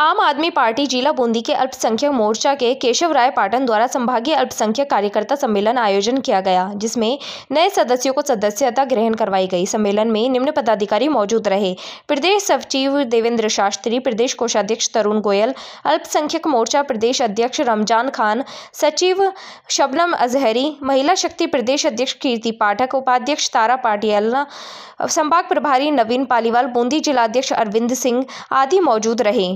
आम आदमी पार्टी जिला बूंदी के अल्पसंख्यक मोर्चा के केशव राय पाटन द्वारा संभागीय अल्पसंख्यक कार्यकर्ता सम्मेलन आयोजन किया गया जिसमें नए सदस्यों को सदस्यता ग्रहण करवाई गई सम्मेलन में निम्न पदाधिकारी मौजूद रहे प्रदेश सचिव देवेंद्र शास्त्री प्रदेश कोषाध्यक्ष तरुण गोयल अल्पसंख्यक मोर्चा प्रदेश अध्यक्ष रमजान खान सचिव शबनम अजहरी महिला शक्ति प्रदेश अध्यक्ष कीर्ति पाठक उपाध्यक्ष तारा पाटियाल संभाग प्रभारी नवीन पालीवाल बूंदी जिलाध्यक्ष अरविंद सिंह आदि मौजूद रहे